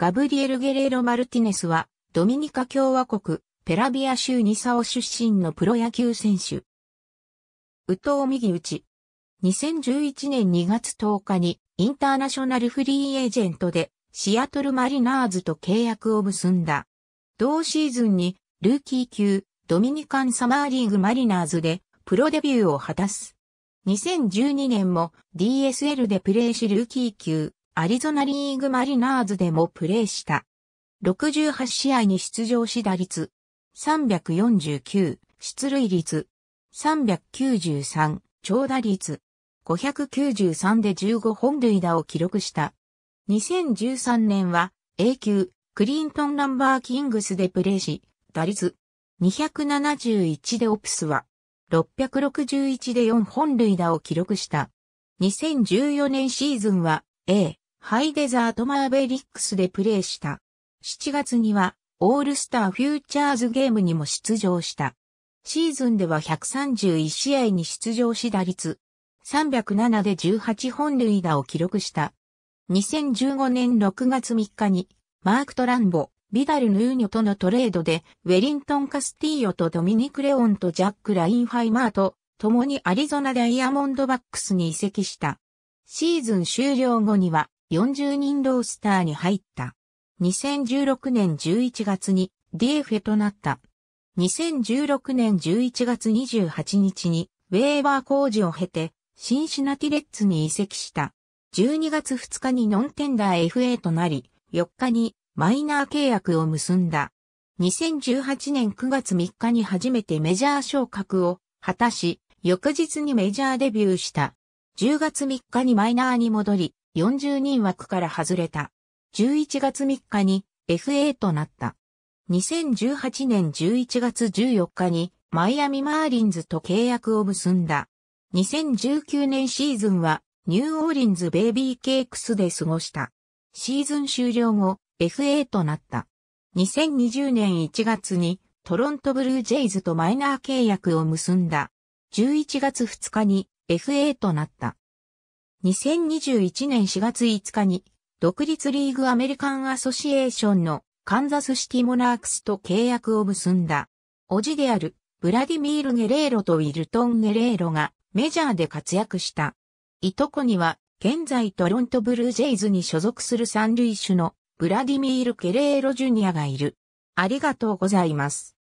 ガブリエル・ゲレーロ・マルティネスは、ドミニカ共和国、ペラビア州ニサオ出身のプロ野球選手。宇藤右内。2011年2月10日に、インターナショナルフリーエージェントで、シアトルマリナーズと契約を結んだ。同シーズンに、ルーキー級、ドミニカンサマーリーグマリナーズで、プロデビューを果たす。2012年も DSL でプレーしルーキー級、アリゾナリーグマリナーズでもプレーした。68試合に出場し打率349、出塁率393、長打率593で15本塁打を記録した。2013年は A 級クリントンランバーキングスでプレーし、打率271でオプスは661で4本塁打を記録した。2014年シーズンは A ハイデザートマーベリックスでプレーした。7月には、オールスターフューチャーズゲームにも出場した。シーズンでは131試合に出場し打率307で18本塁打を記録した。2015年6月3日にマーク・トランボ、ビダル・ヌーニョとのトレードでウェリントン・カスティーヨとドミニク・レオンとジャック・ラインハイマーと共にアリゾナ・ダイヤモンドバックスに移籍した。シーズン終了後には40人ロースターに入った。2016年11月に DF となった。2016年11月28日にウェーバー工事を経てシンシナティレッツに移籍した。12月2日にノンテンダー FA となり、4日にマイナー契約を結んだ。2018年9月3日に初めてメジャー昇格を果たし、翌日にメジャーデビューした。10月3日にマイナーに戻り、40人枠から外れた。11月3日に FA となった。2018年11月14日にマイアミマーリンズと契約を結んだ。2019年シーズンはニューオーリンズベイビーケークスで過ごした。シーズン終了後 FA となった。2020年1月にトロントブルージェイズとマイナー契約を結んだ。11月2日に FA となった。2021年4月5日に、独立リーグアメリカンアソシエーションのカンザスシティモナークスと契約を結んだ。おじである、ブラディミール・ゲレーロとウィルトン・ゲレーロがメジャーで活躍した。いとこには、現在トロントブルージェイズに所属する三塁手のブラディミール・ゲレーロ・ジュニアがいる。ありがとうございます。